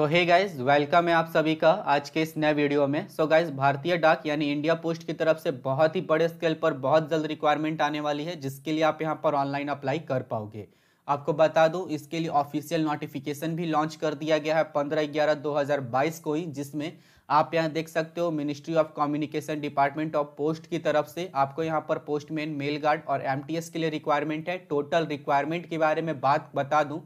तो hey guys welcome है आप सभी का आज के इस नए वीडियो में सो so गाइस भारतीय डाक यानी इंडिया पोस्ट की तरफ से बहुत ही बड़े स्केल पर बहुत जल्द रिक्वायरमेंट आने वाली है जिसके लिए आप यहां पर ऑनलाइन अप्लाई कर पाओगे आपको बता दूं इसके लिए ऑफिशियल नोटिफिकेशन भी लॉन्च कर दिया गया है पंद्रह ग्यारह दो हज़ार बाईस को ही जिसमें आप यहाँ देख सकते हो ministry of communication department of post की तरफ से आपको यहाँ पर पोस्टमैन मेल गार्ड और एम के लिए रिक्वायरमेंट है टोटल रिक्वायरमेंट के बारे में बात बता दूँ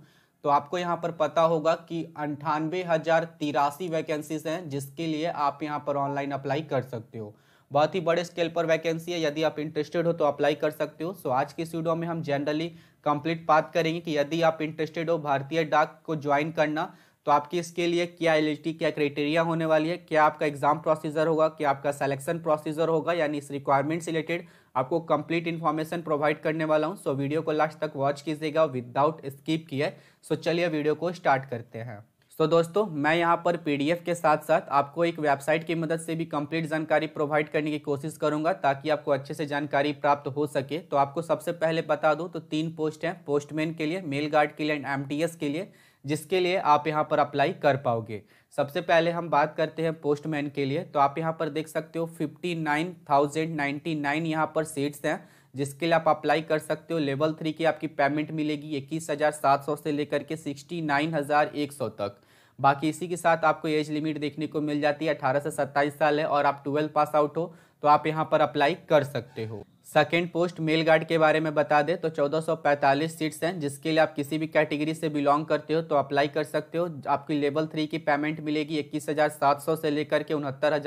तो आपको यहाँ पर पता होगा कि अंठानवे हजार तिरासी वैकेंसीज हैं जिसके लिए आप यहाँ पर ऑनलाइन अप्लाई कर सकते हो बहुत ही बड़े स्केल पर वैकेंसी है यदि आप इंटरेस्टेड हो तो अप्लाई कर सकते हो सो आज की इस में हम जनरली कंप्लीट बात करेंगे कि यदि आप इंटरेस्टेड हो भारतीय डाक को ज्वाइन करना तो आपकी इसके लिए क्या एलिजिटी क्या क्राइटेरिया होने वाली है क्या आपका एग्जाम प्रोसीजर होगा क्या आपका सेलेक्शन प्रोसीजर होगा यानी इस रिक्वायरमेंट से रिलेटेड आपको कंप्लीट इन्फॉर्मेशन प्रोवाइड करने वाला हूँ सो वीडियो को लास्ट तक वॉच कीजिएगा विदाउट स्किप किए सो चलिए वीडियो को स्टार्ट करते हैं सो so, दोस्तों मैं यहाँ पर पी के साथ साथ आपको एक वेबसाइट की मदद से भी कंप्लीट जानकारी प्रोवाइड करने की कोशिश करूँगा ताकि आपको अच्छे से जानकारी प्राप्त हो सके तो आपको सबसे पहले बता दूँ तो तीन पोस्ट हैं पोस्टमैन के लिए मेल गार्ड के लिए एंड एम के लिए जिसके लिए आप यहाँ पर अप्लाई कर पाओगे सबसे पहले हम बात करते हैं पोस्टमैन के लिए तो आप यहाँ पर देख सकते हो fifty nine thousand ninety nine यहाँ पर सीट्स हैं जिसके लिए आप अप्लाई कर सकते हो लेवल थ्री की आपकी पेमेंट मिलेगी इक्कीस हज़ार सात सौ से लेकर के सिक्सटी नाइन हज़ार एक सौ तक बाकी इसी के साथ आपको एज लिमिट देखने को मिल जाती है अठारह से सत्ताईस साल है और आप ट्वेल्व पास आउट हो तो आप यहाँ पर अप्लाई कर सकते हो सेकेंड पोस्ट मेल गार्ड के बारे में बता दें तो 1445 सीट्स हैं जिसके लिए आप किसी भी कैटेगरी से बिलोंग करते हो तो अप्लाई कर सकते हो आपकी लेवल थ्री की पेमेंट मिलेगी 21,700 से लेकर के उनहत्तर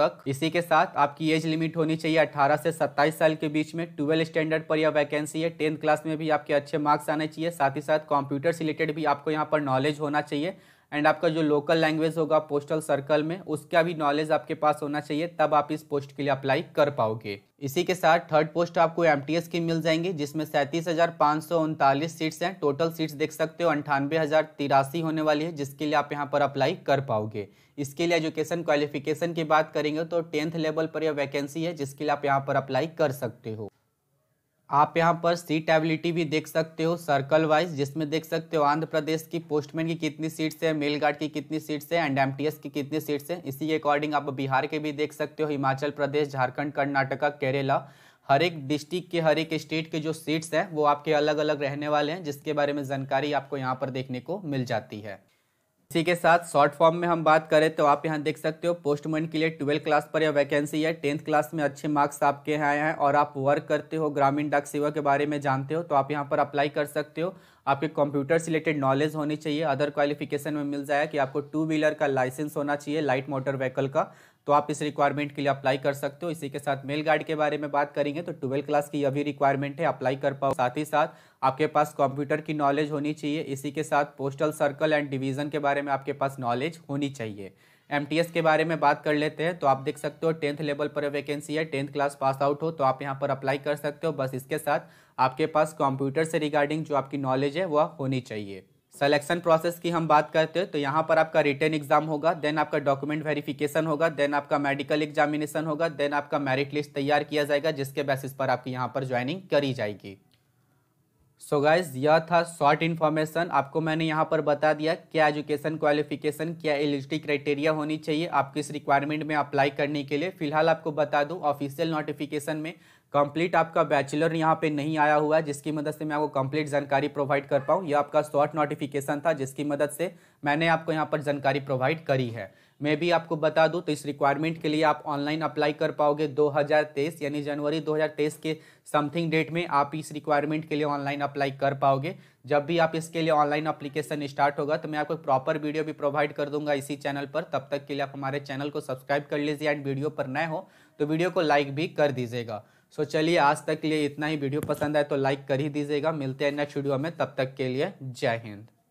तक इसी के साथ आपकी एज लिमिट होनी चाहिए 18 से 27 साल के बीच में ट्वेल्व स्टैंडर्ड पर यह वैकेंसी है टेंथ क्लास में भी आपके अच्छे मार्क्स आने चाहिए साथ ही साथ कंप्यूटर रिलेटेड भी आपको यहाँ पर नॉलेज होना चाहिए एंड आपका जो लोकल लैंग्वेज होगा पोस्टल सर्कल में उसका भी नॉलेज आपके पास होना चाहिए तब आप इस पोस्ट के लिए अप्लाई कर पाओगे इसी के साथ थर्ड पोस्ट आपको एम टी एस की मिल जाएंगी जिसमें सैंतीस हज़ार पाँच सौ उनतालीस सीट्स हैं टोटल सीट्स देख सकते हो अंठानवे हज़ार तिरासी होने वाली है जिसके लिए आप यहाँ पर अप्लाई कर पाओगे इसके लिए एजुकेशन क्वालिफिकेशन की बात करेंगे तो टेंथ लेवल पर यह वैकेंसी है जिसके लिए आप यहाँ पर अप्लाई कर सकते हो आप यहाँ पर सीटेबिलिटी भी देख सकते हो सर्कल वाइज जिसमें देख सकते हो आंध्र प्रदेश की पोस्टमैन की कितनी सीट्स है मेल गार्ड की कितनी सीट्स है एंड एमटीएस की कितनी सीट्स है इसी के अकॉर्डिंग आप बिहार के भी देख सकते हो हिमाचल प्रदेश झारखंड कर्नाटका केरला हर एक डिस्ट्रिक्ट के हर एक स्टेट के जो सीट्स हैं वो आपके अलग अलग रहने वाले हैं जिसके बारे में जानकारी आपको यहाँ पर देखने को मिल जाती है इसी के साथ शॉर्ट फॉर्म में हम बात करें तो आप यहाँ देख सकते हो पोस्टमैन के लिए ट्वेल्थ क्लास पर यह वैकेंसी है टेंथ क्लास में अच्छे मार्क्स आपके यहाँ आए हैं और आप वर्क करते हो ग्रामीण डाक सेवा के बारे में जानते हो तो आप यहाँ पर अप्लाई कर सकते हो आपके कंप्यूटर से रिलेटेड नॉलेज होनी चाहिए अदर क्वालिफिकेशन में मिल जाए कि आपको टू व्हीलर का लाइसेंस होना चाहिए लाइट मोटर व्हीकल का तो आप इस रिक्वायरमेंट के लिए अप्लाई कर सकते हो इसी के साथ मेल गार्ड के बारे में बात करेंगे तो ट्वेल्थ क्लास की यह भी रिक्वायरमेंट है अप्लाई कर पाओ साथ ही साथ आपके पास कंप्यूटर की नॉलेज होनी चाहिए इसी के साथ पोस्टल सर्कल एंड डिवीजन के बारे में आपके पास नॉलेज होनी चाहिए एम के बारे में बात कर लेते हैं तो आप देख सकते हो टेंथ लेवल पर वैकेंसी है टेंथ क्लास पास आउट हो तो आप यहाँ पर अप्लाई कर सकते हो बस इसके साथ आपके पास कंप्यूटर से रिगार्डिंग जो आपकी नॉलेज है वह होनी चाहिए सेलेक्शन प्रोसेस की हम बात करते हैं तो यहाँ पर आपका रिटर्न एग्जाम होगा देन आपका डॉक्यूमेंट वेरिफिकेशन होगा देन आपका मेडिकल एग्जामिनेशन होगा देन आपका मेरिट लिस्ट तैयार किया जाएगा जिसके बेसिस पर आपकी यहाँ पर ज्वाइनिंग करी जाएगी सो so गाइज यह था शॉर्ट इन्फॉर्मेशन आपको मैंने यहाँ पर बता दिया क्या एजुकेशन क्वालिफिकेशन क्या एलिजिटी क्राइटेरिया होनी चाहिए आप किस रिक्वायरमेंट में अप्लाई करने के लिए फिलहाल आपको बता दूँ ऑफिशियल नोटिफिकेशन में कंप्लीट आपका बैचलर यहाँ पे नहीं आया हुआ है जिसकी मदद से मैं आपको कंप्लीट जानकारी प्रोवाइड कर पाऊँ यह आपका शॉर्ट नोटिफिकेशन था जिसकी मदद से मैंने आपको यहाँ पर जानकारी प्रोवाइड करी है मैं भी आपको बता दूं तो इस रिक्वायरमेंट के लिए आप ऑनलाइन अप्लाई कर पाओगे 2023 यानी जनवरी 2023 के समथिंग डेट में आप इस रिक्वायरमेंट के लिए ऑनलाइन अप्लाई कर पाओगे जब भी आप इसके लिए ऑनलाइन अप्लीकेशन स्टार्ट होगा तो मैं आपको प्रॉपर वीडियो भी प्रोवाइड कर दूंगा इसी चैनल पर तब तक के लिए आप हमारे चैनल को सब्सक्राइब कर लीजिए एंड वीडियो पर नए हो तो वीडियो को लाइक भी कर दीजिएगा सो चलिए आज तक के लिए इतना ही वीडियो पसंद आए तो लाइक कर ही दीजिएगा मिलते हैं नेक्स्ट वीडियो में तब तक के लिए जय हिंद